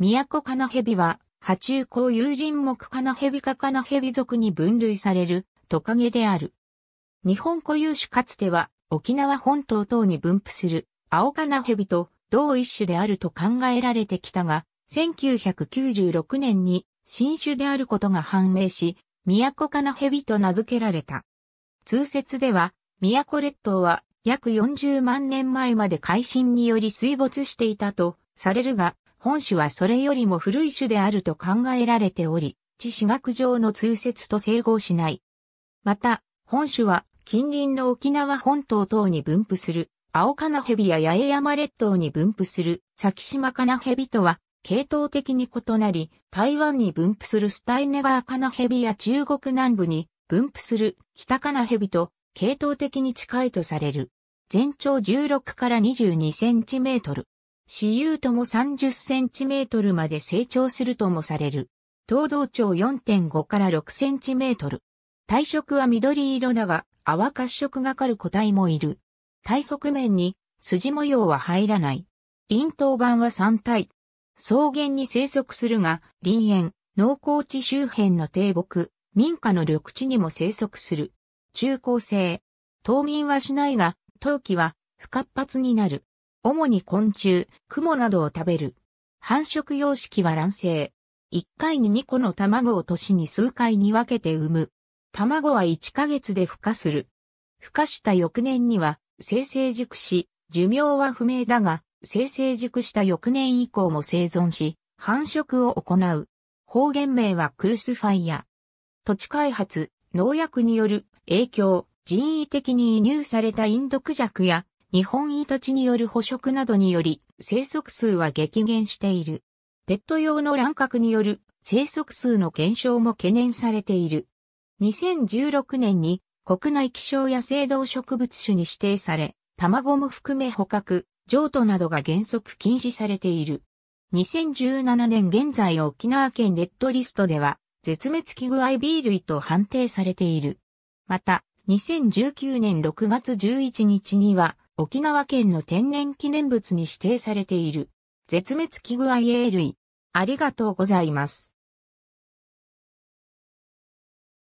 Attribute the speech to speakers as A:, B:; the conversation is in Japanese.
A: 都カナヘビは、波中高有林木カナヘビ科カナヘビ属に分類されるトカゲである。日本固有種かつては沖縄本島等に分布する青カナヘビと同一種であると考えられてきたが、1996年に新種であることが判明し、都カナヘビと名付けられた。通説では、都列島は約40万年前まで海進により水没していたとされるが、本種はそれよりも古い種であると考えられており、地史学上の通説と整合しない。また、本種は近隣の沖縄本島等に分布する、青カナヘビや八重山列島に分布する、先島カナヘビとは、系統的に異なり、台湾に分布するスタイネガーカナヘビや中国南部に分布する北カナヘビと系統的に近いとされる。全長16から22センチメートル。私有とも30センチメートルまで成長するともされる。東道長4.5から6センチメートル。体色は緑色だが、泡褐色がかる個体もいる。体側面に筋模様は入らない。咽頭板は3体。草原に生息するが、林園、農耕地周辺の低木、民家の緑地にも生息する。中高生。冬眠はしないが、冬季は不活発になる。主に昆虫、クモなどを食べる。繁殖様式は卵生。1回に2個の卵を年に数回に分けて産む。卵は1ヶ月で孵化する。孵化した翌年には、生成熟し、寿命は不明だが、生成熟した翌年以降も生存し、繁殖を行う。方言名はクースファイア。土地開発、農薬による影響、人為的に輸入されたインドクジャクや日本イタチによる捕食などにより生息数は激減している。ペット用の乱獲による生息数の減少も懸念されている。2016年に国内気象野生動植物種に指定され、卵も含め捕獲、譲渡などが原則禁止されている。2017年現在沖縄県レッドリストでは、絶滅危惧 IB 類と判定されている。また、2019年6月11日には、沖縄県の天然記念物に指定されている、絶滅危惧 IA 類。ありがとうございます。